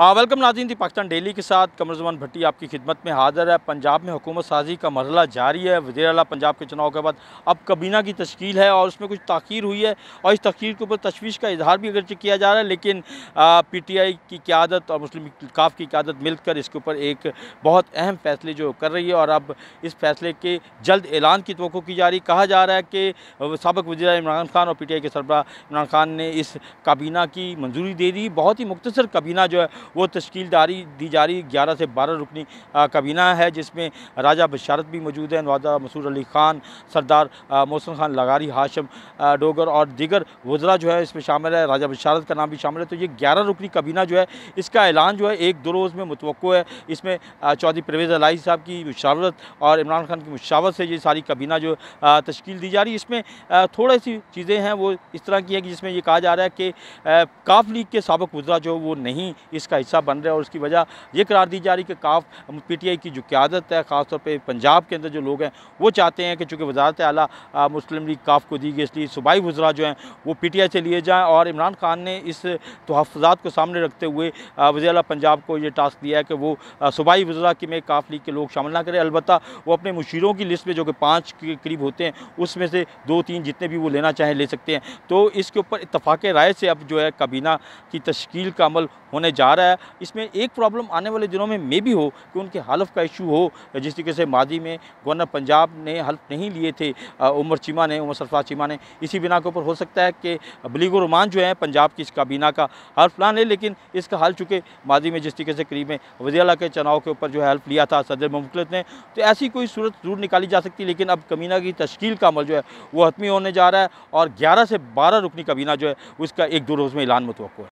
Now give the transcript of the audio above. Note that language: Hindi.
वेलकम नाजीन दी पाकिस्तान डेली के साथ कमर जमान भट्टी आपकी खिदमत में हाजिर है पंजाब में हुकूमत साजी का मरला जारी है वजी अला पंजाब के चुनाव के बाद अब कबीना की तश्ील है और उसमें कुछ तखीर हुई है और इस तखीर के ऊपर तशवीश का इजहार भी अगरचे किया जा रहा है लेकिन पी टी आई की क्यादत और मुस्लिम काफ की क्यादत मिलकर इसके ऊपर एक बहुत अहम फैसले जो कर रही है और अब इस फैसले के जल्द ऐलान की तो की जा रही कहा जा रहा है कि सबक वजी इमरान खान और पी टी आई के सरबरा इमरान खान ने इस काबीना की मंजूरी दे दी बहुत ही मुख्तर काबीना जो है वो तश्कीलदारी दी जा रही ग्यारह से बारह रुकनी काबीना है जिसमें राजा बशारत भी मौजूद है नवादा मसूर अली ख़ान सरदार मोहसन खान लगारी हाशम डोगर और दीगर वजरा जो है इसमें शामिल है राजा बशारत का नाम भी शामिल है तो ये ग्यारह रुकनी कबीना जो है इसका ऐलान जो है एक दो रोज़ में मुतव है इसमें चौधरी परवेज़ अलाई साहब की मशावरत और इमरान खान की मशावरत से ये सारी कबीना जो तश्कील दी जा रही है इसमें थोड़ी सी चीज़ें हैं वो इस तरह की है कि जिसमें ये कहा जा रहा है कि काफ लीग के सबक वजरा जो वो नहीं इसका का हिस्सा बन रहे हैं और उसकी वजह ये करार दी जा रही कि काफ पीटीआई की जो क्यादत है ख़ासतौर पर पंजाब के अंदर जो लोग हैं वो चाहते हैं कि चूँकि वजारत अली मुस्लिम लीग काफ को दी गई इसलिए सूबाई वजरा जो हैं वो पी टी आई से लिए जाएँ और इमरान खान ने इस तहफ़ात को सामने रखते हुए वजी अला पंजाब को ये टास्क दिया है कि वो सूबाई वजरा की में काफ लीग के लोग शामिल ना करें अलबत्त वो अपने मुशीरों की लिस्ट में जो कि पाँच के करीब होते हैं उसमें से दो तीन जितने भी वो लेना चाहें ले सकते हैं तो इसके ऊपर इतफाक़ राय से अब जो है काबीना की तश्कील का अमल होने जा रहा है है इसमें एक प्रॉब्लम आने वाले दिनों में मे भी हो कि उनके हल्फ का इशू हो जिस तरीके से माजी में गवर्नर पंजाब ने हल्फ नहीं लिए थे उमर चीमा ने उमर सरफराज चीमा ने इसी बिना के ऊपर हो सकता है कि बलीगो रुमान जो है पंजाब की इस काबीना का हल्फ प्लान है लेकिन इसका हल चुके माजी में जिस तरीके से करीब में वजियाला के चुनाव के ऊपर जो है हल्फ लिया था सदर मुमकिन ने तो ऐसी कोई सूरत ज़रूर निकाली जा सकती लेकिन अब कमीना की तश्ील का अमल जो है वो हतमी होने जा रहा है और ग्यारह से बारह रुकनी कबीना जो है उसका एक दो रोज़ में ऐलान मुतव है